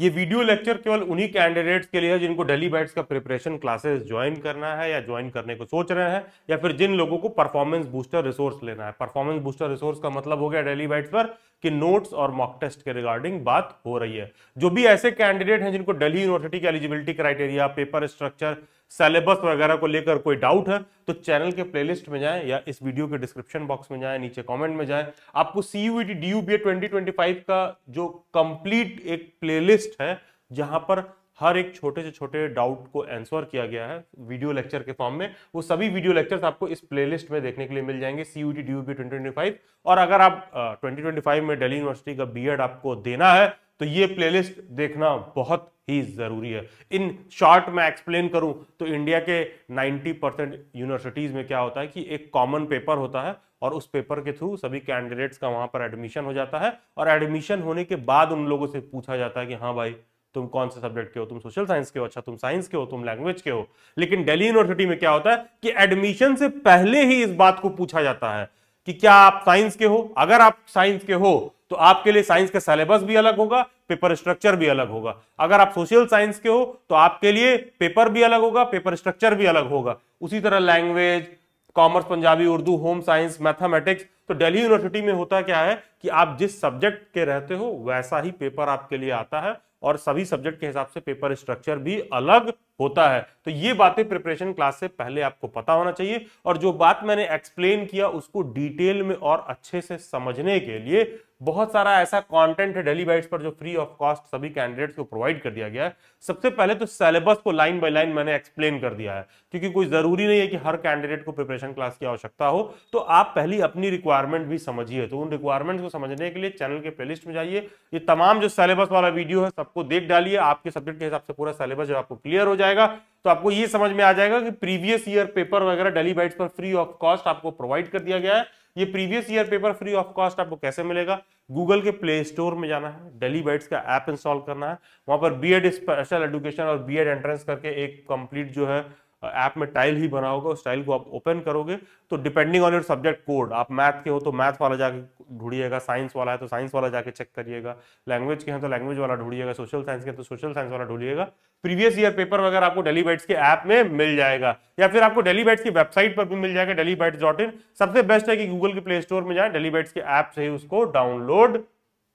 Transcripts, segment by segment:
ये video lecture केवल उन्हीं कैंडिडेट्स के लिए है जिनको डेली बैट्स का प्रिपरेशन क्लासेस ज्वाइन करना है या ज्वाइन करने को सोच रहे हैं या फिर जिन लोगों को परफॉर्मेंस बूस्टर रिसोर्स लेना है परफॉर्मेंस बूस्टर रिसोर्स का मतलब हो गया डेली बैट्स पर कि नोट्स और मॉक टेस्ट के रिगार्डिंग बात हो रही है जो भी ऐसे कैंडिडेट हैं जिनको डेली यूनिवर्सिटी के eligibility criteria paper structure syllabus वगैरह को लेकर कोई डाउट है तो चैनल के प्लेलिस्ट में जाएं या इस वीडियो के डिस्क्रिप्शन बॉक्स में जाएं नीचे कमेंट में जाएं आपको डी ट्वेंटी ट्वेंटी का जो कंप्लीट एक प्लेलिस्ट है जहां पर हर एक छोटे से छोटे डाउट को आंसर किया गया है वीडियो लेक्चर के फॉर्म में वो सभी वीडियो लेक्चर्स आपको इस प्लेलिस्ट में देखने के लिए मिल जाएंगे सी यू ट्वेंटी फाइव और अगर आप ट्वेंटी फाइव में डेली यूनिवर्सिटी का बी आपको देना है तो ये प्लेलिस्ट देखना बहुत ही जरूरी है इन शॉर्ट में एक्सप्लेन करूं तो इंडिया के 90 परसेंट यूनिवर्सिटीज में क्या होता है कि एक कॉमन पेपर होता है और उस पेपर के थ्रू सभी कैंडिडेट्स का वहां पर एडमिशन हो जाता है और एडमिशन होने के बाद उन लोगों से पूछा जाता है कि हाँ भाई तुम कौन से सब्जेक्ट के हो तुम सोशल साइंस के हो अच्छा तुम साइंस के हो तुम लैंग्वेज के हो लेकिन डेली यूनिवर्सिटी में क्या होता है कि एडमिशन से पहले ही इस बात को पूछा जाता है कि क्या आप साइंस के हो अगर आप साइंस के हो तो आपके लिए साइंस का सिलेबस भी अलग होगा पेपर स्ट्रक्चर भी अलग होगा अगर आप सोशल साइंस के हो तो आपके लिए पेपर भी अलग होगा पेपर स्ट्रक्चर भी अलग होगा उसी तरह language commerce Punjabi Urdu home science mathematics तो दिल्ली यूनिवर्सिटी में होता क्या है कि आप जिस सब्जेक्ट के रहते हो वैसा ही पेपर आपके लिए आता है और सभी सब्जेक्ट के हिसाब से पेपर स्ट्रक्चर भी अलग होता है तो ये बातें प्रिपरेशन क्लास से पहले आपको पता होना चाहिए और जो बात मैंने एक्सप्लेन किया उसको डिटेल में और अच्छे से समझने के लिए बहुत सारा ऐसा कंटेंट है डेली बाइट्स पर जो फ्री ऑफ कॉस्ट सभी कैंडिडेट्स को प्रोवाइड कर दिया गया है सबसे पहले तो सिलेबस को लाइन बाय लाइन मैंने एक्सप्लेन कर दिया है क्योंकि कोई जरूरी नहीं है कि हर कैंडिडेट को प्रिपरेशन क्लास की आवश्यकता हो तो आप पहली अपनी रिक्वायरमेंट भी समझिए तो उन रिक्वायरमेंट को समझने के लिए चैनल के प्लेलिस्ट में जाइए ये तमाम जो सिलेबस वाला वीडियो है सबको देख डालिए आपके सब्जेक्ट के हिसाब से पूरा सिलेबस जब आपको क्लियर हो जाएगा तो आपको ये समझ में आ जाएगा कि प्रीवियस ईयर पेपर वगैरह डेली बाइट्स पर फ्री ऑफ कॉस्ट आपको प्रोवाइड कर दिया गया है ये previous year paper free of cost आपको कैसे मिलेगा गूगल के प्ले स्टोर में जाना है डेली बाइट्स का ऐप इंस्टॉल करना है वहां पर बी एड स्पेशल एडुकेशन और बी एड एंट्रेंस करके एक कंप्लीट जो है ऐप में टाइल ही बना होगा उस टाइल को आप ओपन करोगे तो depending on your subject code आप मैथ के हो तो मैथ वाला जाके ढूंढिएगा साइंस वाला है तो साइंस वाला जाके चेक करिएगा लैंग्वेज के हैं तो लैंग्वेज वाला ढूंढिएगा सोशल साइंस के तो सोशल साइंस वाला ढूंढिएगा प्रीवियस ईयर पेपर वगैरह आपको डेली बाइट्स के ऐप में मिल जाएगा या फिर आपको डेली बाइट्स की वेबसाइट पर भी मिल जाएगा डेली बाइट्स डॉट इन सबसे बेस्ट है कि गूगल के प्ले स्टोर में जाए डेली बाइट्स के ऐप से ही उसको डाउनलोड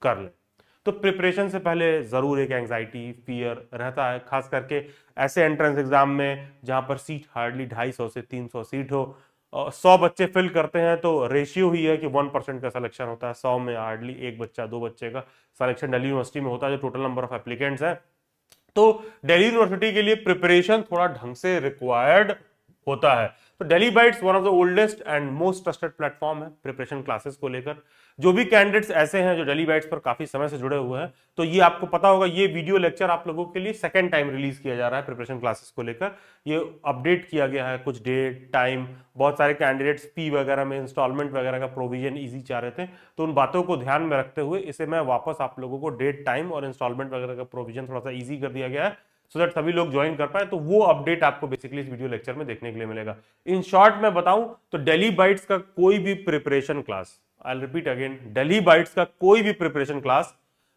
कर लें तो प्रिपरेशन से पहले ज़रूर एक एंग्जाइटी फियर रहता है खास करके ऐसे एंट्रेंस एग्ज़ाम में जहां पर सीट हार्डली ढाई सौ से तीन सौ सीट हो सौ बच्चे फिल करते हैं तो रेशियो ही है कि वन परसेंट का सिलेक्शन होता है सौ में हार्डली एक बच्चा दो बच्चे का सिलेक्शन दिल्ली यूनिवर्सिटी में होता है जो टोटल नंबर ऑफ एप्लीकेंट्स है तो दिल्ली यूनिवर्सिटी के लिए प्रिपरेशन थोड़ा ढंग से रिक्वायर्ड होता है तो daily bytes one of the oldest and most trusted platform है प्रिपरेशन क्लासेस को लेकर जो भी कैंडिडेट्स ऐसे हैं जो डेली बैट्स पर काफी समय से जुड़े हुए हैं तो ये आपको पता होगा ये वीडियो लेक्चर आप लोगों के लिए सेकेंड टाइम रिलीज किया जा रहा है प्रिपरेशन क्लासेस को लेकर ये अपडेट किया गया है कुछ डेट टाइम बहुत सारे कैंडिडेट्स पी वगैरह में इंस्टॉलमेंट वगैरह का प्रोविजन ईजी चाह रहे थे तो उन बातों को ध्यान में रखते हुए इसे मैं वापस आप लोगों को डेट टाइम और इंस्टॉलमेंट वगैरह का प्रोविजन थोड़ा सा ईजी कर दिया गया है सो दैट सभी लोग ज्वाइन कर पाए तो वो अपडेट आपको बेसिकली इस वीडियो लेक्चर में देखने के लिए मिलेगा इन शॉर्ट मैं बताऊं तो डेली बाइट्स का कोई भी preparation class I repeat again daily bytes का कोई भी प्रिपरेशन क्लास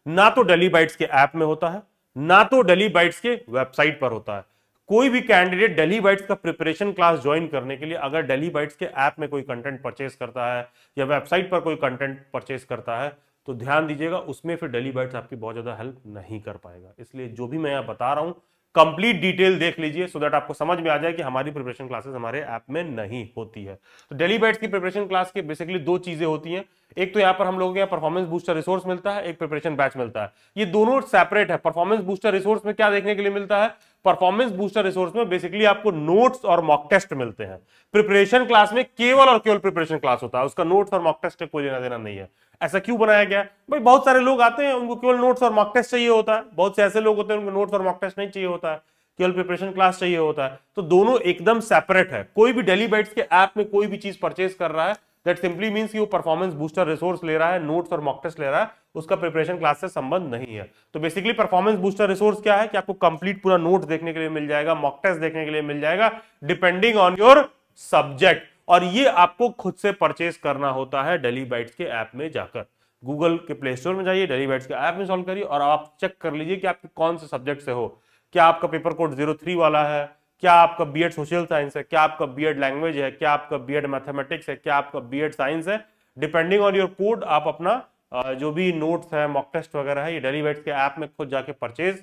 ना तो डेली बाइट्स के ऐप में होता है ना तो डेली बाइट्स के वेबसाइट पर होता है कोई भी कैंडिडेट डेली बाइट्स का प्रिपरेशन क्लास ज्वाइन करने के लिए अगर डेली बाइट्स के ऐप में कोई कंटेंट परचेस करता है या वेबसाइट पर कोई कंटेंट परचेस करता है तो ध्यान दीजिएगा उसमें फिर डेली बाइट्स आपकी बहुत ज़्यादा हेल्प नहीं कर पाएगा इसलिए जो भी मैं यहाँ बता रहा हूँ कंप्लीट डिटेल देख लीजिए सो दैट आपको समझ में आ जाए कि हमारी प्रिपरेशन क्लासेस हमारे ऐप में नहीं होती है तो डेली बैट्स की प्रिपरेशन क्लास के बेसिकली दो चीजें होती हैं एक तो यहाँ पर हम लोगों के यहाँ परफॉर्मेंस बूस्टर रिसोर्स मिलता है एक प्रिपरेशन बैच मिलता है ये दोनों सेपरेट है परफॉर्मेंस बूस्टर रिसोर्स में क्या देखने के लिए मिलता है परफॉर्मेंस बूस्टर रिसोर्स में बेसिकली आपको नोट्स और मॉक टेस्ट मिलते हैं प्रिपरेशन क्लास में केवल और केवल प्रिपरेशन क्लास होता है उसका नोट्स और मॉक टेस्ट कोई लेना देना नहीं है ऐसा क्यों बनाया गया भाई बहुत सारे लोग आते हैं उनको केवल नोट्स और मॉक टेस्ट चाहिए होता है बहुत से ऐसे लोग होते हैं उनको नोट्स और मॉक टेस्ट नहीं चाहिए होता है केवल प्रिपरेशन क्लास चाहिए होता है तो दोनों एकदम सेपरेट है कोई भी डेली बाइट्स के ऐप में कोई भी चीज परचेज कर रहा है दैट सिंपली मीन्स कि वो परफॉर्मेंस बूस्टर रिसोर्स ले रहा है नोट्स और मॉक टेस्ट ले रहा है उसका प्रिपरेशन क्लास से संबंध नहीं है तो बेसिकली परफॉर्मेंस बूस्टर रिसोर्स क्या है कि आपको कंप्लीट पूरा नोट देखने के लिए मिल जाएगा मॉक टेस्ट देखने के लिए मिल जाएगा डिपेंडिंग ऑन योर सब्जेक्ट और ये आपको खुद से परचेस करना होता है डेली बाइट के ऐप में जाकर गूगल के प्ले स्टोर में जाइए डेली बाइट्स के ऐप में सॉल्व करिए और आप चेक कर लीजिए कि आप कौन से सब्जेक्ट से हो क्या आपका पेपर कोड जीरो थ्री वाला है क्या आपका बीएड सोशल साइंस है क्या आपका बीएड लैंग्वेज है क्या आपका बीएड मैथमेटिक्स है क्या आपका बीएड साइंस है डिपेंडिंग ऑन योर कोड आप अपना जो भी नोट्स है मॉक टेस्ट वगैरह है ये डेलीवेट्स के ऐप में खुद जाके परचेज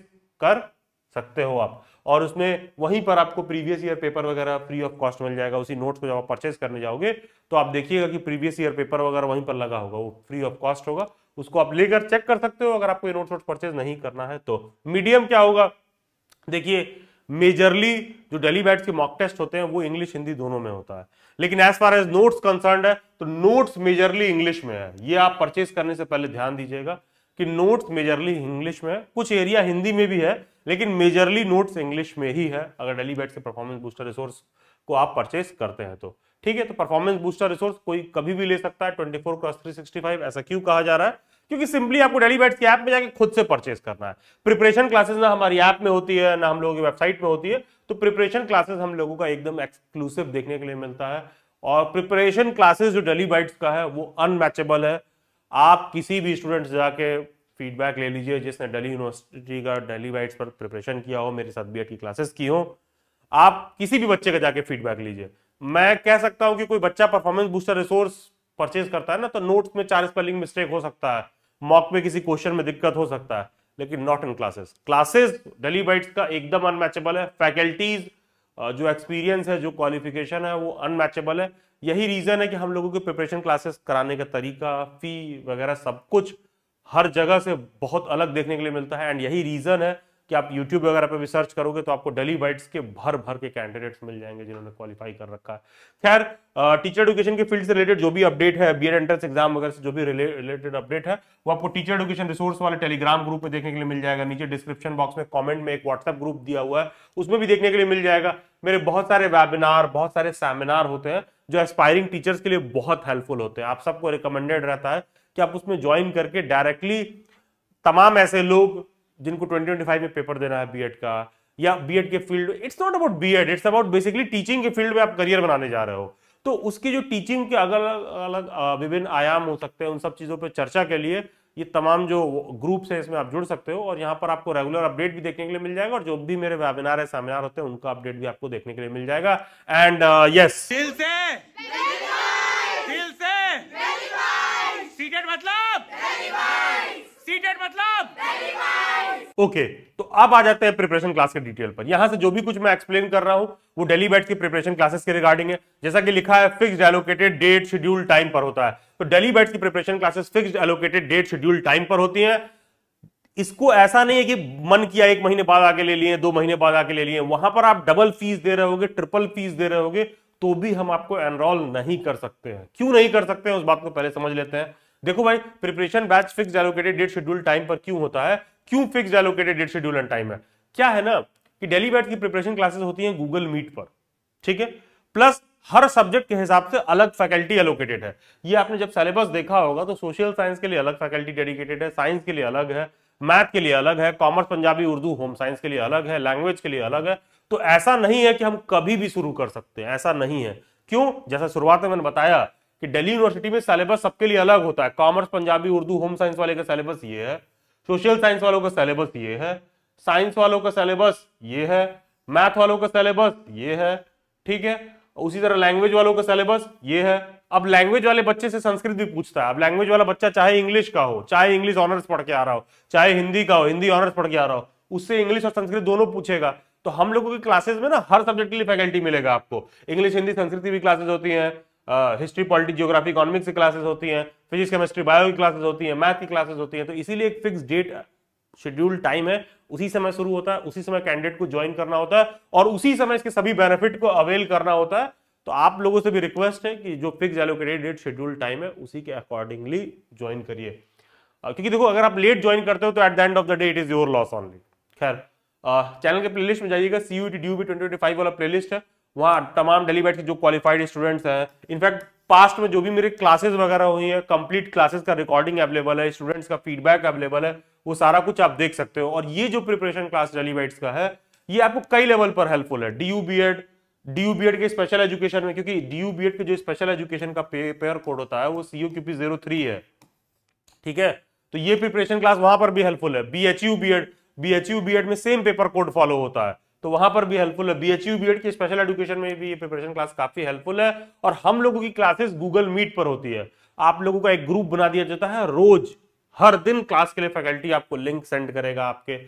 कर सकते हो आप और उसमें वहीं पर आपको प्रीवियस ईयर पेपर वगैरह फ्री ऑफ कॉस्ट मिल जाएगा उसी नोट्स को जब आप परचेज करने जाओगे तो आप देखिएगा कि प्रीवियस ईयर पेपर वगैरह वहीं पर लगा होगा वो फ्री ऑफ कॉस्ट होगा उसको आप लेकर चेक कर सकते हो अगर आपको ये नोट्स वोट्स परचेज नहीं करना है तो मीडियम क्या होगा देखिए मेजरली जो डेली बैट्स के मॉक टेस्ट होते हैं वो इंग्लिश हिंदी दोनों में होता है लेकिन as far as notes concern है तो नोट्स मेजरली इंग्लिश में है ये आप परचेज करने से पहले ध्यान दीजिएगा कि नोट्स मेजरली इंग्लिश में है कुछ एरिया हिंदी में भी है लेकिन मेजरली नोट्स इंग्लिश में ही है अगर डेली बैट के परफॉर्मेंस बूस्टर रिसोर्स को आप परचेज करते हैं तो ठीक है तो परफॉर्मेंस बूस्टर रिसोर्स कोई कभी भी ले सकता है ट्वेंटी फोर क्रॉस 365 ऐसा क्यों कहा जा रहा है क्योंकि सिंपली आपको डेली बैट्स की ऐप में जाके खुद से परचेस करना है प्रिपरेशन क्लासेस ना हमारी ऐप में होती है ना हम लोगों की वेबसाइट में होती है तो प्रिपरेशन क्लासेस हम लोगों का एकदम एक्सक्लूसिव देखने के लिए मिलता है और प्रिपरेशन क्लासेस जो डेली बाइट्स का है वो अनमैचेबल है आप किसी भी स्टूडेंट से जाके फीडबैक ले लीजिए जिसने डेली यूनिवर्सिटी का डेली बाइट्स पर प्रिपरेशन किया हो मेरे साथ बी की क्लासेस की हो आप किसी भी बच्चे का जाके फीडबैक लीजिए मैं कह सकता हूं कि कोई बच्चा परफॉर्मेंस बूस्टर रिसोर्स परचेज करता है ना तो नोट्स में चार स्पेलिंग मिस्टेक हो सकता है मॉक में किसी क्वेश्चन में दिक्कत हो सकता है लेकिन not in classes classes daily bytes का एकदम अनमैचेबल है फैकल्टीज जो एक्सपीरियंस है जो क्वालिफिकेशन है वो अनमैचेबल है यही रीजन है कि हम लोगों के प्रिपरेशन क्लासेस कराने का तरीका फी वगैरह सब कुछ हर जगह से बहुत अलग देखने के लिए मिलता है एंड यही रीजन है कि आप YouTube वगैरह पे सर्च करोगे तो आपको डेली बाइट्स के भर भर के कैंडिडेट्स मिल जाएंगे जिन्होंने क्वालिफाई कर रखा है खैर टीचर एडुकेशन के फील्ड से रिलेटेड जो भी अपडेट है बी एंट्रेंस एग्जाम वगैरह से जो भी रिलेटेड अपडेट है वो आपको टीचर एडुकेशन रिसोर्स वाले टेलीग्राम ग्रुप में देखने के लिए मिल जाएगा नीचे डिस्क्रिप्शन बॉक्स में कॉमेंट में एक व्हाट्सअप ग्रुप दिया हुआ है उसमें भी देखने के लिए मिल जाएगा मेरे बहुत सारे वेबिनार बहुत सारे सेमिनार होते हैं जो एस्पायरिंग टीचर्स के लिए बहुत हेल्पफुल होते हैं आप सबको रिकमेंडेड रहता है कि आप उसमें ज्वाइन करके डायरेक्टली तमाम ऐसे लोग जिनको 2025 में पेपर देना है बीएड का या बीएड के field it's not about B Ed it's about basically teaching के फील्ड में आप करियर बनाने जा रहे हो तो उसकी जो टीचिंग के अलग अलग विभिन्न आयाम हो सकते हैं उन सब चीज़ों पर चर्चा के लिए ये तमाम जो ग्रुप्स हैं इसमें आप जुड़ सकते हो और यहाँ पर आपको रेगुलर अपडेट भी देखने के लिए मिल जाएगा और जो भी मेरे वेबिनार है सेमिनार होते हैं उनका अपडेट भी आपको देखने के लिए मिल जाएगा एंड यस दिल से दिल से मतलब सीटेड मतलब ओके तो अब आ जाते हैं प्रिपरेशन क्लास के डिटेल पर यहां से जो भी कुछ मैं एक्सप्लेन कर रहा हूं वो डेली बैट की प्रिपरेशन क्लासेस के रिगार्डिंग है जैसा कि लिखा है fix allocated date schedule time पर होता है तो डेली बैट की preparation classes fix allocated date schedule time पर होती है इसको ऐसा नहीं है कि मन किया एक महीने बाद आके ले लिए दो महीने बाद आके ले लिए वहां पर आप डबल फीस दे रहे होगे ट्रिपल फीस दे रहे होगे तो भी हम आपको एनरोल नहीं कर सकते हैं क्यों नहीं कर सकते हैं उस बात को पहले समझ लेते हैं देखो भाई preparation batch fix allocated date schedule time पर क्यों होता है क्यों fix allocated date schedule and time है क्या है ना कि डेली बैच की प्रिपरेशन क्लासेस होती है गूगल मीट पर ठीक है प्लस हर सब्जेक्ट के हिसाब से अलग फैकल्टी एलोकेटेड है ये आपने जब सिलेबस देखा होगा तो सोशल साइंस के लिए अलग फैकल्टी डेडिकेटेड है साइंस के लिए अलग है मैथ के लिए अलग है commerce Punjabi Urdu home science के लिए अलग है लैंग्वेज के लिए अलग है तो ऐसा नहीं है कि हम कभी भी शुरू कर सकते हैं ऐसा नहीं है क्यों जैसा शुरुआत में मैंने बताया कि दिल्ली यूनिवर्सिटी में सिलेबस सबके लिए अलग होता है commerce Punjabi Urdu home science वाले का सिलेबस ये है सोशल साइंस वालों का सिलेबस ये है साइंस वालों का सिलेबस ये है मैथ वालों का सिलेबस ये है ठीक है उसी तरह लैंग्वेज वालों का सिलेबस ये है अब लैंग्वेज वाले बच्चे से संस्कृत भी पूछता है अब लैंग्वेज वाला बच्चा चाहे इंग्लिश का हो चाहे इंग्लिश ऑनर्स पढ़ के आ रहा हो चाहे हिंदी का हो हिंदी ऑनर्स पढ़ के आ रहा हो उससे इंग्लिश और संस्कृत दोनों पूछेगा तो हम लोगों की क्लासेस में ना हर सब्जेक्ट के लिए फैकल्टी मिलेगा आपको इंग्लिश हिंदी संस्कृत की भी क्लासेस होती हैं हिस्ट्री पॉलिटी जियोग्राफी इकोनॉमिक्स की क्लासेस होती हैं फिजिक्स केमिस्ट्री बायो की क्लासेस होती हैं मैथ की क्लासेस होती हैं तो इसीलिए एक फिक्स डेट शेड्यूल टाइम है उसी समय शुरू होता है उसी समय कैंडिडेट को ज्वाइन करना होता है और उसी समय इसके सभी बेनिफिट को अवेल करना होता है तो आप लोगों से भी रिक्वेस्ट है कि जो fix allocated date schedule time है उसी के अकॉर्डिंगली ज्वाइन करिए क्योंकि देखो अगर आप लेट ज्वाइन करते हो तो at the end of the day it is your loss only खैर चैनल के प्लेलिस्ट में जाइएगा C U T DU B twenty वाला प्लेलिस्ट है वहाँ तमाम डेलीबेट के जो क्वालिफाइड स्टूडेंट्स हैं इनफैक्ट पास्ट में जो भी मेरे क्लासेस वगैरह हुई है कंप्लीट क्लासेस का रिकॉर्डिंग अवेलेबल है स्टूडेंट्स का फीडबैक अवेलेबल है वो सारा कुछ आप देख सकते हो और ये जो प्रिपरेशन क्लास डेलीबेट्स का है ये आपको कई लेवल पर हेल्पफुल है D U B Ed D U B Ed के स्पेशल एजुकेशन में क्योंकि डी यू बी एड के जो स्पेशल एजुकेशन का पेयर कोड होता है वो सीओ क्यूपी जीरो थ्री है ठीक है तो ये प्रिपरेशन क्लास वहां पर भी हेल्पफुल है B H U B Ed B H U B Ed में सेम पेपर कोड फॉलो होता है तो वहां पर भी हेल्पफुल है बीएचयू बीएड की स्पेशल एजुकेशन में भी ये प्रिपरेशन क्लास काफी हेल्पफुल है और हम लोगों की क्लासेस गूगल मीट पर होती है आप लोगों का एक ग्रुप बना दिया जाता है रोज हर दिन क्लास के लिए फैकल्टी आपको लिंक सेंड करेगा आपके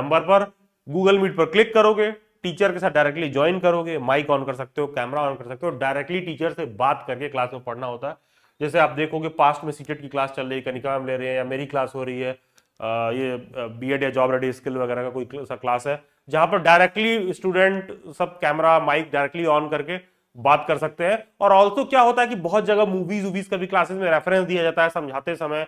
नंबर पर गूगल मीट पर क्लिक करोगे टीचर के साथ डायरेक्टली ज्वाइन करोगे माइक ऑन कर सकते हो कैमरा ऑन कर सकते हो डायरेक्टली टीचर से बात करके क्लास में पढ़ना होता है जैसे आप देखोगे पास्ट में सीटेट e की क्लास चल रही है कनिका मैम ले रहे हैं या मेरी क्लास हो रही है ये बी एड या जॉब रेडी स्किल वगैरह का कोई सा क्लास है जहाँ पर डायरेक्टली स्टूडेंट सब कैमरा माइक डायरेक्टली ऑन करके बात कर सकते हैं और ऑल्सो क्या होता है कि बहुत जगह मूवीज वूवीज का भी क्लासेस में रेफरेंस दिया जाता है समझाते समय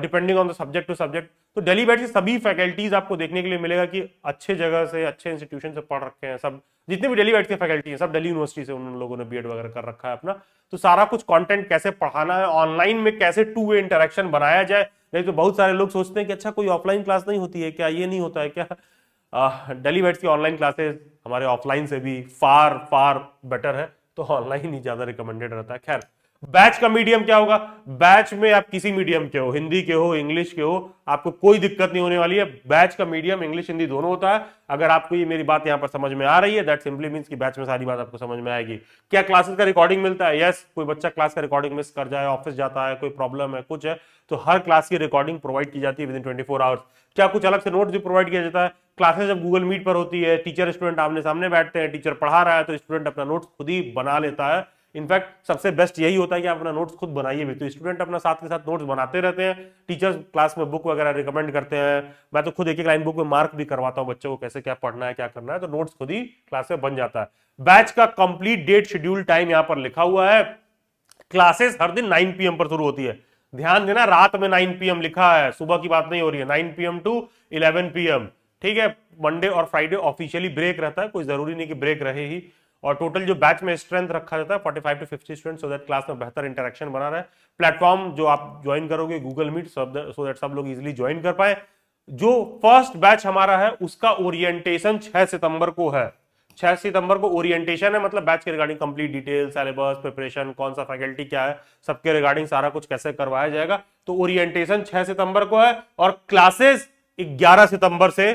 depending on the subject to subject तो डेली बैठ के सभी फैकल्टीज आपको देखने के लिए मिलेगा कि अच्छे जगह से अच्छे इंस्टीट्यूशन से पढ़ रखे हैं सब जितने भी डेली बैठ के फैकल्टी हैं सब डेली यूनिवर्सिटी से उन लोगों ने बी वगैरह कर रखा है अपना तो सारा कुछ कॉन्टेंट कैसे पढ़ाना है ऑनलाइन में कैसे टू वे इंटरेक्शन बनाया जाए नहीं तो बहुत सारे लोग सोचते हैं कि अच्छा कोई ऑफलाइन क्लास नहीं होती है क्या ये नहीं होता है क्या डेली वेट्स की ऑनलाइन क्लासेस हमारे ऑफलाइन से भी फार फार बेटर है तो ऑनलाइन ही ज़्यादा रिकमेंडेड रहता है खैर बैच का मीडियम क्या होगा बैच में आप किसी मीडियम के हो हिंदी के हो इंग्लिश के हो आपको कोई दिक्कत नहीं होने वाली है बैच का मीडियम इंग्लिश हिंदी दोनों होता है अगर आपको ये मेरी बात यहां पर समझ में आ रही है दैट सिंपली मीन्स कि बैच में सारी बात आपको समझ में आएगी क्या क्लासेस का रिकॉर्डिंग मिलता है यस yes, कोई बच्चा क्लास का रिकॉर्डिंग मिस कर जाए ऑफिस जाता है कोई प्रॉब्लम है कुछ है तो हर क्लास की रिकॉर्डिंग प्रोवाइड की जाती है within twenty four hours क्या कुछ अलग से नोट भी प्रोवाइड किया जाता है क्लासेस जब गूगल मीट पर होती है टीचर स्टूडेंट आमने सामने बैठते हैं टीचर पढ़ा रहा है तो स्टूडेंट अपना नोट खुद ही बना लेता है इनफैक्ट सबसे बेस्ट यही होता है कि आप अपना नोट्स खुद बनाइए भी तो स्टूडेंट अपना साथ के साथ नोट्स बनाते रहते हैं टीचर्स क्लास में बुक वगैरह रिकमेंड करते हैं मैं तो खुद एक एक लाइन बुक में मार्क भी करवाता हूँ बच्चों को कैसे क्या पढ़ना है क्या करना है तो नोट्स खुद ही क्लास में बन जाता है बैच का कंप्लीट डेट शेड्यूल टाइम यहाँ पर लिखा हुआ है क्लासेस हर दिन नाइन पीएम पर शुरू होती है ध्यान देना रात में नाइन पीएम लिखा है सुबह की बात नहीं हो रही है nine PM to eleven PM ठीक है मंडे और फ्राइडे ऑफिशियली ब्रेक रहता है कोई जरूरी नहीं कि ब्रेक रहे ही और टोटल जो बैच में स्ट्रेंथ रखा जाता है five to fifty student so that class में बेहतर इंटरेक्शन बना रहे प्लेटफॉर्म जो आप ज्वाइन करोगे गूगल मीट सो दैट सब लोग इजिली ज्वाइन कर पाए जो फर्स्ट बैच हमारा है उसका ओरिएंटेशन 6 सितंबर को है 6 सितंबर को ओरिएंटेशन है मतलब बैच के regarding complete detail syllabus preparation कौन सा फैकल्टी क्या है सबके रिगार्डिंग सारा कुछ कैसे करवाया जाएगा तो ओरिएंटेशन 6 सितंबर को है और क्लासेस 11 सितंबर से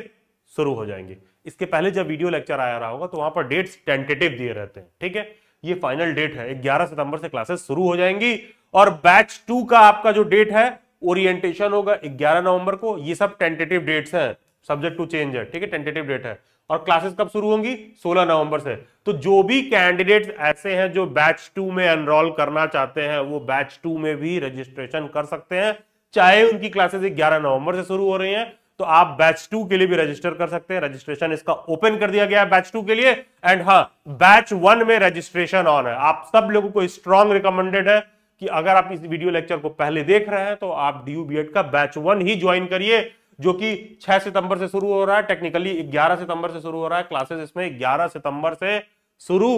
शुरू हो जाएंगे इसके पहले जब वीडियो लेक्चर आया रहा होगा तो वहां पर डेट्स टेंटेटिव दिए रहते हैं ठीक है ये फाइनल डेट है 11 सितंबर से क्लासेस शुरू हो जाएंगी और बैच टू का आपका जो डेट है ओरिएंटेशन होगा 11 नवंबर को ये सब टेंटेटिव डेट्स हैं सब्जेक्ट टू चेंज है ठीक है टेंटेटिव डेट है और क्लासेस कब शुरू होंगी 16 नवंबर से तो जो भी कैंडिडेट्स ऐसे हैं जो बैच टू में एनरोल करना चाहते हैं वो बैच टू में भी रजिस्ट्रेशन कर सकते हैं चाहे उनकी क्लासेस 11 नवंबर से शुरू हो रही हैं तो आप बैच टू के लिए भी रजिस्टर कर सकते हैं रजिस्ट्रेशन इसका ओपन कर दिया गया है बैच टू के लिए एंड हाँ बैच वन में रजिस्ट्रेशन ऑन है आप सब लोगों को स्ट्रांग रिकमेंडेड है कि अगर आप इस वीडियो लेक्चर को पहले देख रहे हैं तो आप डी बी का बैच वन ही ज्वाइन करिए जो कि 6 सितंबर से शुरू हो रहा है टेक्निकली 11 सितंबर से शुरू हो रहा है क्लासेस इसमें 11 सितंबर से शुरू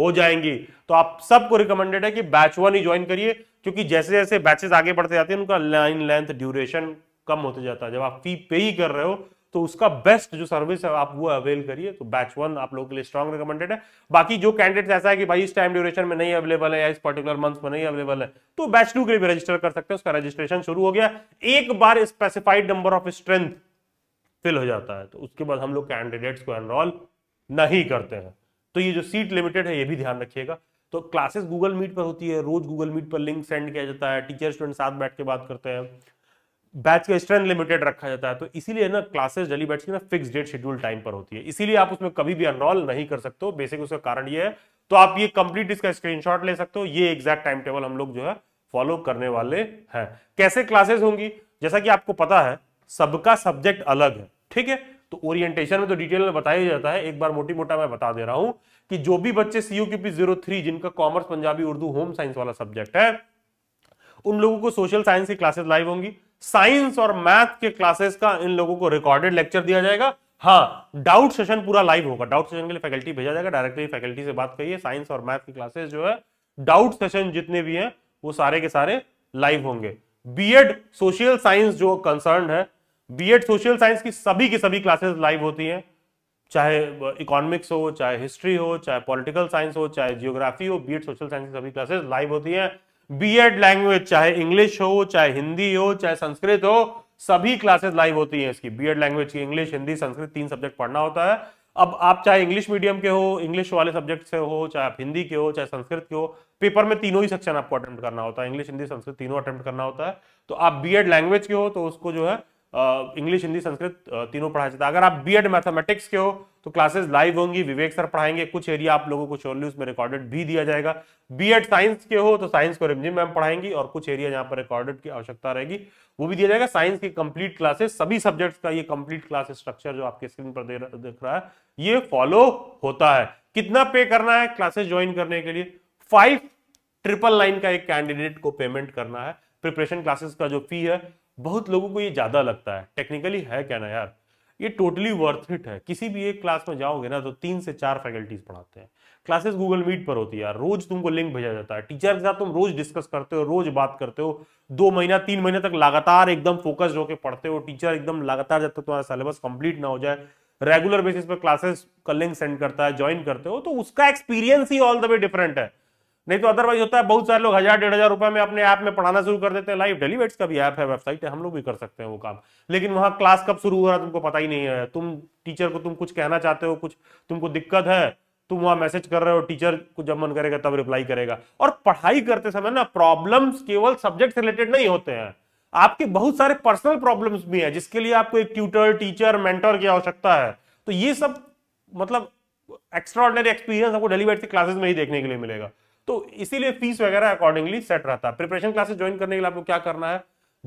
हो जाएंगी तो आप सबको रिकमेंडेड है कि बैच वन ही ज्वाइन करिए क्योंकि जैसे जैसे बैचेस आगे बढ़ते जाते हैं उनका लाइन लेंथ ड्यूरेशन कम होते जाता है जब आप फी पे ही कर रहे हो तो उसका बेस्ट जो सर्विस है आप वो अवेल करिए तो बैच वन आप लोगों के लिए स्ट्रॉन्ग रिकमेंडेड है बाकी जो कैंडिडेट ऐसा है कि भाई इस टाइम ड्यूरेशन में नहीं अवेलेबल है या इस पर्टिकुलर मंथ में नहीं अवेलेबल है तो बैच टू के लिए भी रजिस्टर कर सकते हैं उसका रजिस्ट्रेशन शुरू हो गया एक बार specified number of strength fill हो जाता है तो उसके बाद हम लोग कैंडिडेट्स को एनरोल नहीं करते हैं तो ये जो सीट लिमिटेड है ये भी ध्यान रखिएगा तो क्लासेस गूगल मीट पर होती है रोज गूगल मीट पर लिंक सेंड किया जाता है टीचर स्टूडेंट साथ बैठ के बात करते हैं बैच का स्ट्रेंथ लिमिटेड रखा जाता है तो इसीलिए ना क्लासेस डेली बैच की ना फिक्स डेट शेड्यूल टाइम पर होती है इसीलिए आप उसमें कभी भी अनरोल नहीं कर सकते हो बेसिक उसका कारण ये है तो आप ये कंप्लीट इसका स्क्रीनशॉट ले सकते हो ये एग्जैक्ट टाइम टेबल हम लोग जो है फॉलो करने वाले हैं कैसे क्लासेस होंगी जैसा कि आपको पता है सबका सब्जेक्ट अलग है ठीक है तो ओरिएंटेशन में तो डिटेल में बताया जाता है एक बार मोटी मोटा मैं बता दे रहा हूं कि जो भी बच्चे सीयू क्यूपी जीरो थ्री जिनका commerce Punjabi Urdu home science वाला सब्जेक्ट है उन लोगों को सोशल साइंस की क्लासेस लाइव होंगी साइंस और मैथ के क्लासेस का इन लोगों को रिकॉर्डेड लेक्चर दिया जाएगा हाँ डाउट सेशन पूरा लाइव होगा डाउट सेशन के लिए फैकल्टी भेजा जाएगा डायरेक्टली फैकल्टी से बात करिए साइंस और मैथ की क्लासेस जो है डाउट सेशन जितने भी हैं वो सारे के सारे लाइव होंगे बीएड सोशल साइंस जो कंसर्न है बीएड सोशल साइंस की सभी की सभी क्लासेस लाइव होती हैं चाहे इकोनॉमिक्स हो चाहे हिस्ट्री हो चाहे पॉलिटिकल साइंस हो चाहे जियोग्राफी हो बीएड सोशल साइंस की सभी क्लासेस लाइव होती हैं बीएड लैंग्वेज चाहे इंग्लिश हो चाहे हिंदी हो चाहे संस्कृत हो सभी क्लासेस लाइव होती हैं इसकी बीएड लैंग्वेज की इंग्लिश हिंदी संस्कृत तीन सब्जेक्ट पढ़ना होता है अब आप चाहे इंग्लिश मीडियम के हो इंग्लिश वाले सब्जेक्ट से हो चाहे आप हिंदी के हो चाहे संस्कृत के हो पेपर में तीनों ही सेक्शन आपको अटेम्प्ट करना होता है इंग्लिश हिंदी संस्कृत तीनों अटेम्प्ट करना होता है तो आप एड लैंग्वेज के हो तो उसको जो है इंग्लिश हिंदी संस्कृत तीनों पढ़ाया जाता है अगर आप एड मैथमेटिक्स के हो तो क्लासेस लाइव होंगी विवेक सर पढ़ाएंगे कुछ एरिया आप लोगों को श्योरली उसमें रिकॉर्डेड भी दिया जाएगा बी एड साइंस के हो तो साइंस को रिमजिम मैम पढ़ाएंगी और कुछ एरिया जहां पर रिकॉर्डेड की आवश्यकता रहेगी वो भी दिया जाएगा साइंस की कंप्लीट क्लासेस सभी सब्जेक्ट का ये कंप्लीट क्लास स्ट्रक्चर जो आपके स्क्रीन पर देख रहा है ये फॉलो होता है कितना पे करना है क्लासेस ज्वाइन करने के लिए फाइव ट्रिपल लाइन का एक कैंडिडेट को पेमेंट करना है प्रिपरेशन क्लासेस का जो फी है बहुत लोगों को ये ज्यादा लगता है टेक्निकली है क्या ना यार ये टोटली वर्थ इट है किसी भी एक क्लास में जाओगे ना तो तीन से चार फैकल्टीज पढ़ाते हैं क्लासेस गूगल मीट पर होती है रोज तुमको लिंक भेजा जाता है टीचर के साथ तुम रोज डिस्कस करते हो रोज बात करते हो दो महीना तीन महीने तक लगातार एकदम फोकस्ड होकर पढ़ते हो टीचर एकदम लगातार जब तक तुम्हारा सिलेबस कंप्लीट ना हो जाए रेगुलर बेसिस पर क्लासेस का लिंक सेंड करता है ज्वाइन करते हो तो उसका एक्सपीरियंस ही ऑल द वे डिफरेंट है नहीं तो अदरवाइज होता है बहुत सारे लोग हजार डेढ़ हजार रुपए में अपने ऐप में पढ़ाना शुरू कर देते हैं लाइव डेलीवेट्स का भी ऐप है वेबसाइट है हम लोग भी कर सकते हैं वो काम लेकिन वहां क्लास कब शुरू हो रहा है तुमको पता ही नहीं है तुम टीचर को तुम कुछ कहना चाहते हो कुछ तुमको दिक्कत है तुम वहां मैसेज कर रहे हो टीचर को जब मन करेगा तब रिप्लाई करेगा और पढ़ाई करते समय ना प्रॉब्लम्स केवल सब्जेक्ट से रिलेटेड नहीं होते हैं आपके बहुत सारे पर्सनल प्रॉब्लम्स भी हैं जिसके लिए आपको एक ट्यूटर टीचर मेंटर की आवश्यकता है तो ये सब मतलब एक्स्ट्रा एक्सपीरियंस आपको डेलीवेट क्लासेस में ही देखने के लिए मिलेगा तो इसीलिए फीस वगैरह अकॉर्डिंगली सेट रहता है प्रिपरेशन क्लासेस ज्वाइन करने के लिए आपको क्या करना है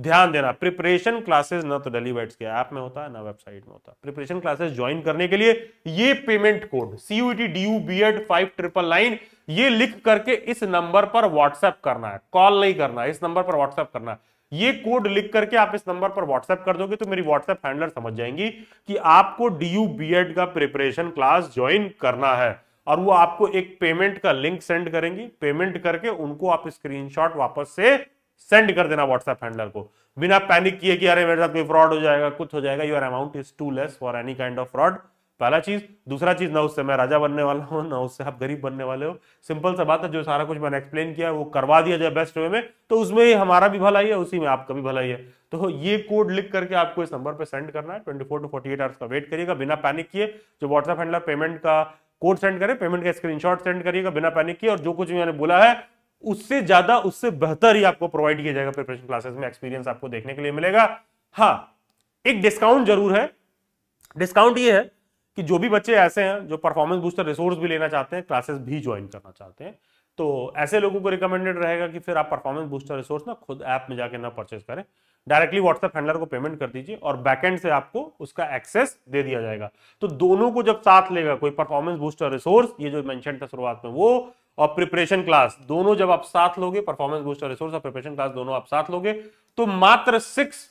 ध्यान देना प्रिपरेशन क्लासेस ना तो डेलीवाइट्स के ऐप में होता है ना वेबसाइट में होता है प्रिपरेशन क्लासेस ज्वाइन करने के लिए ये payment code CUT D U B Ed five triple nine ये लिख करके इस नंबर पर व्हाट्सएप करना है कॉल नहीं करना इस नंबर पर व्हाट्सएप करना है ये कोड लिख करके आप इस नंबर पर व्हाट्सएप कर दोगे तो मेरी व्हाट्सएप हैंडलर समझ जाएंगी कि आपको डी यू बी एड का प्रिपरेशन क्लास ज्वाइन करना है और वो आपको एक पेमेंट का लिंक सेंड करेंगी पेमेंट करके उनको आप स्क्रीनशॉट वापस से सेंड कर देना व्हाट्सएप हैंडलर को बिना पैनिक किए कि अरे मेरे साथ कोई फ्रॉड हो जाएगा कुछ हो जाएगा your amount is too less for any kind of fraud पहला चीज दूसरा चीज ना उससे मैं राजा बनने वाला हूं ना उससे आप गरीब बनने वाले हो सिंपल सा बात है जो सारा कुछ मैंने एक्सप्लेन किया वो करवा दिया जाए बेस्ट वे में तो उसमें ही हमारा भी भलाई है उसी में आपका भी भलाई है तो ये कोड लिख करके आपको इस नंबर पर सेंड करना है twenty four to forty eight hours का वेट करिएगा बिना पैनिक किए जो व्हाट्सएप हैंडलर पेमेंट का कोड सेंड करें पेमेंट का स्क्रीनशॉट सेंड करिएगा बिना पैनिक की और जो कुछ मैंने बोला है उससे ज्यादा उससे बेहतर ही आपको प्रोवाइड किया जाएगा प्रिपरेशन क्लासेस में एक्सपीरियंस आपको देखने के लिए मिलेगा हाँ एक डिस्काउंट जरूर है डिस्काउंट ये है कि जो भी बच्चे ऐसे हैं जो परफॉर्मेंस बूस्टर रिसोर्स भी लेना चाहते हैं क्लासेस भी ज्वाइन करना चाहते हैं तो ऐसे लोगों को रिकमेंडेड रहेगा कि फिर आप परफॉर्मेंस बूस्टर रिसोर्स ना खुद ऐप में जाकर ना परचेज करें डायरेक्टली व्हाट्सएप हैंडलर को पेमेंट कर दीजिए और बैकएंड से आपको उसका एक्सेस दे दिया जाएगा तो दोनों को जब साथ लेगा कोई परफॉर्मेंस बूस्टर रिसोर्स ये जो मेंशन था शुरुआत में वो और प्रिपरेशन क्लास दोनों जब आप साथ लोगे परफॉर्मेंस बूस्टर रिसोर्स और प्रिपरेशन क्लास दोनों आप साथ लोगे तो मात्र सिक्स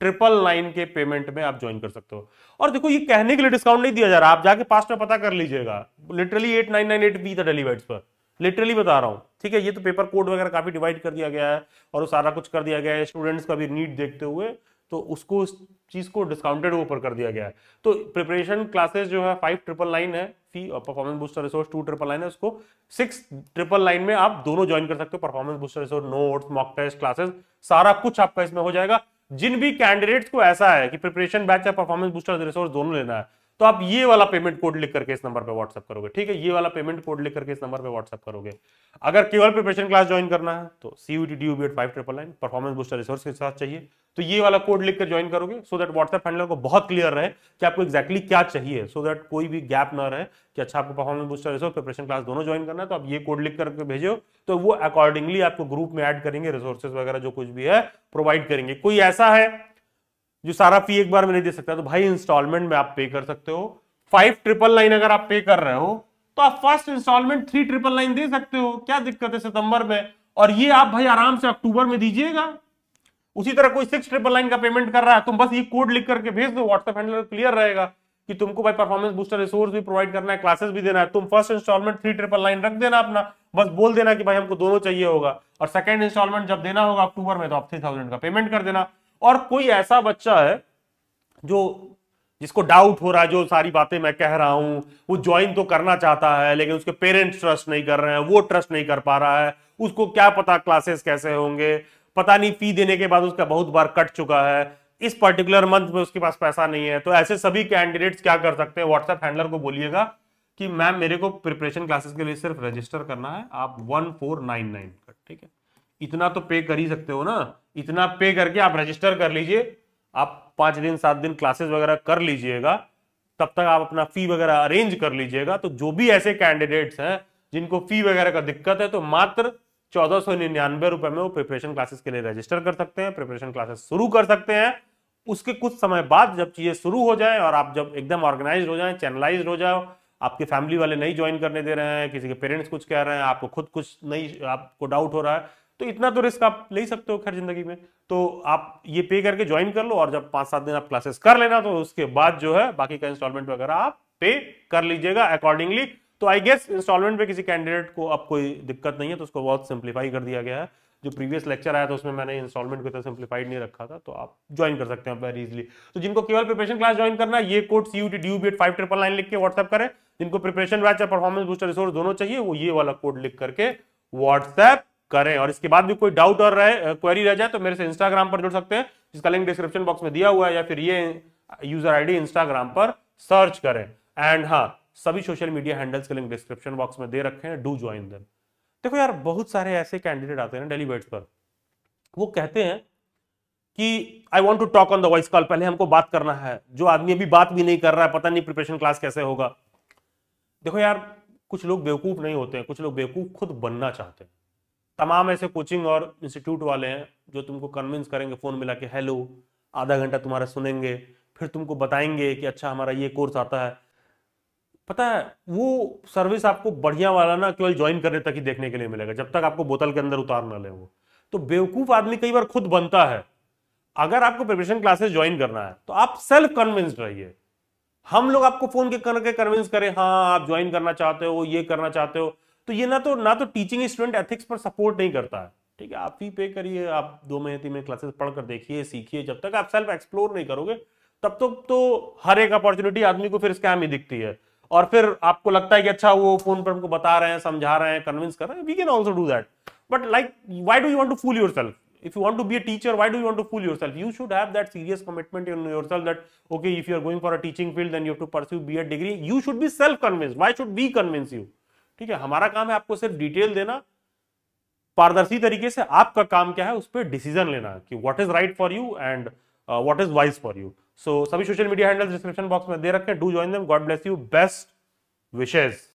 ट्रिपल नाइन के पेमेंट में आप ज्वाइन कर सकते हो और देखो ये कहने के लिए डिस्काउंट नहीं दिया जा रहा आप जाके पास में पता कर लीजिएगा literally eight nine nine eight B था डेलीवर्ड्स पर लिटरली बता रहा हूँ ठीक है ये तो पेपर कोड वगैरह काफ़ी डिवाइड कर दिया गया है और सारा कुछ कर दिया गया है स्टूडेंट्स का भी नीड देखते हुए तो उसको इस चीज़ को डिस्काउंटेड ऊपर कर दिया गया है तो प्रिपरेशन क्लासेस जो है फाइव ट्रिपल नाइन है फी और performance booster resource two triple nine है उसको सिक्स ट्रिपल नाइन में आप दोनों ज्वाइन कर सकते हो performance booster resource notes mock test classes सारा कुछ आपका इसमें हो जाएगा जिन भी कैंडिडेट्स को ऐसा है कि प्रिपरेशन बैच या परफॉर्मेंस बूस्टर रिसोर्स दोनों लेना है तो आप ये वाला पेमेंट कोड लिख करके इस नंबर पे व्हाट्सअप करोगे ठीक है ये वाला पेमेंट कोड लिख करके इस नंबर पे व्हाट्सअप करोगे अगर केवल प्रिपरेशन क्लास ज्वाइन करना है तो C T D B five triple nine performance booster resource के साथ चाहिए तो ये वाला कोड लिखकर ज्वाइन करोगे सो दट व्हाट्सएप हैंडलर को बहुत क्लियर रहे कि आपको एक्जैक्टली exactly क्या चाहिए सो so दैट कोई भी गैप ना रहे कि अच्छा आपको performance booster resource preparation class दोनों ज्वाइन करना है तो आप ये कोड लिख करके भेजो तो वो अकॉर्डिंगली आपको ग्रुप में एड करेंगे रिसोर्सेज वगैरह जो कुछ भी है प्रोवाइड करेंगे कोई ऐसा है जो सारा फी एक बार में नहीं दे सकता तो भाई इंस्टॉलमेंट में आप पे कर सकते हो फाइव ट्रिपल लाइन अगर आप पे कर रहे हो तो आप first installment three triple nine दे सकते हो क्या दिक्कत है सितंबर में और ये आप भाई आराम से अक्टूबर में दीजिएगा उसी तरह कोई सिक्स ट्रिपल लाइन का पेमेंट कर रहा है तुम तो बस ये कोड लिख करके भेज दो व्हाट्सएप हैंडल क्लियर रहेगा कि तुमको भाई परफॉर्मेंस बूस्टर रिसोर्स भी प्रोवाइड करना है क्लासेस भी देना है तुम first installment three triple nine रख देना अपना बस बोल देना कि भाई हमको दोनों चाहिए होगा और सेकंड इंस्टॉलमेंट जब देना होगा अक्टूबर में तो आप थ्री थाउजेंड का पेमेंट कर देना और कोई ऐसा बच्चा है जो जिसको डाउट हो रहा है जो सारी बातें मैं कह रहा हूं वो ज्वाइन तो करना चाहता है लेकिन उसके पेरेंट्स ट्रस्ट नहीं कर रहे हैं वो ट्रस्ट नहीं कर पा रहा है उसको क्या पता क्लासेस कैसे होंगे पता नहीं फी देने के बाद उसका बहुत बार कट चुका है इस पर्टिकुलर मंथ में उसके पास पैसा नहीं है तो ऐसे सभी कैंडिडेट्स क्या कर सकते हैं व्हाट्सएप हैंडलर को बोलिएगा कि मैम मेरे को प्रिपरेशन क्लासेस के लिए सिर्फ रजिस्टर करना है आप वन फोर नाइन नाइन ठीक है इतना तो पे कर ही सकते हो ना इतना पे करके आप रजिस्टर कर लीजिए आप पांच दिन सात दिन क्लासेस वगैरह कर लीजिएगा तब तक आप अपना फी वगैरह अरेंज कर लीजिएगा तो जो भी ऐसे कैंडिडेट्स हैं जिनको फी वगैरह का दिक्कत है तो मात्र चौदह सौ निन्यानवे रुपए में वो प्रिपरेशन क्लासेस के लिए रजिस्टर कर सकते हैं प्रिपरेशन क्लासेस शुरू कर सकते हैं उसके कुछ समय बाद जब चीजें शुरू हो जाए और आप जब एकदम ऑर्गेनाइज हो जाए चैनलाइज हो जाओ आपके फैमिली वाले नहीं ज्वाइन करने दे रहे हैं किसी के पेरेंट्स कुछ कह रहे हैं आपको खुद कुछ नहीं आपको डाउट हो रहा है तो इतना तो रिस्क आप ले सकते हो खैर जिंदगी में तो आप ये पे करके ज्वाइन कर लो और जब पांच सात दिन आप क्लासेस कर लेना तो उसके बाद जो है बाकी का इंस्टॉलमेंट वगैरह आप पे कर लीजिएगा अकॉर्डिंगली तो आई गेस इंस्टॉलमेंट पे किसी कैंडिडेट को अब कोई दिक्कत नहीं है तो उसको बहुत सिंप्लीफाई कर दिया गया है जो प्रीवियस लेक्चर आया था उसमें मैंने इंस्टॉलमेंट को सिंप्लीफाइड नहीं रखा था तो आप ज्वाइन कर सकते हैं वेरी इजिली तो जिनको केवल प्रिपरेशन क्लास ज्वाइन करना ये code C U T D B eight five triple nine लिख के व्हाट्सएप करें जिनको प्रिपरेशन बैच या परफॉर्मेंस बूस्टर रिसोर्स दोनों चाहिए वो ये वाला कोड लिख करके व्हाट्सएप करें और इसके बाद भी कोई डाउट और रहे क्वेरी रह जाए तो मेरे से इंस्टाग्राम पर जुड़ सकते हैं जिसका लिंक डिस्क्रिप्शन बॉक्स में दिया हुआ है या फिर ये यूजर आईडी इंस्टाग्राम पर सर्च करें एंड हाँ सभी सोशल मीडिया हैंडल्स के लिंक डिस्क्रिप्शन बॉक्स में दे रखे हैं डू ज्वाइन देम देखो यार बहुत सारे ऐसे कैंडिडेट आते हैं डेलीवेट्स पर वो कहते हैं कि I want to talk on the voice call पहले हमको बात करना है जो आदमी अभी बात भी नहीं कर रहा है पता नहीं प्रिपरेशन क्लास कैसे होगा देखो यार कुछ लोग बेवकूफ नहीं होते हैं कुछ लोग बेवकूफ खुद बनना चाहते हैं तमाम ऐसे कोचिंग और इंस्टीट्यूट वाले हैं जो तुमको कन्विंस करेंगे फ़ोन मिला के हेलो आधा घंटा तुम्हारा सुनेंगे फिर तुमको बताएंगे कि अच्छा हमारा ये कोर्स आता है पता है वो सर्विस आपको बढ़िया वाला ना केवल ज्वाइन करने तक ही देखने के लिए मिलेगा जब तक आपको बोतल के अंदर उतार ना ले वो तो बेवकूफ आदमी कई बार खुद बनता है अगर आपको प्रिपरेशन क्लासेस ज्वाइन करना है तो आप सेल्फ कन्विंस्ड रहिए हम लोग आपको फोन के करके कन्विंस करें हाँ आप ज्वाइन करना चाहते हो ये करना चाहते हो तो ये ना तो ना तो टीचिंग स्टूडेंट एथिक्स पर सपोर्ट नहीं करता है ठीक है आप फी पे करिए आप दो महीने तीन महीने क्लासेस पढ़ कर देखिए सीखिए जब तक आप सेल्फ एक्सप्लोर नहीं करोगे तब तक तो, तो हर एक अपॉर्चुनिटी आदमी को फिर स्कैम ही दिखती है और फिर आपको लगता है कि अच्छा वो फोन पर हमको बता रहे हैं समझा रहे हैं कन्विंस कर रहे हैं we can also do that but like why do you want to fool yourself if you want to be a teacher why do you want to fool yourself you should have that serious commitment in yourself that okay if you are going for a teaching field then you have to pursue be a degree you should be self convinced why should we convince you ठीक है हमारा काम है आपको सिर्फ detail देना पारदर्शी तरीके से आपका काम क्या है उस पर डिसीजन लेना कि what is right for you and what is wise for you so सभी social media handles description box में दे रखें do join them God bless you best wishes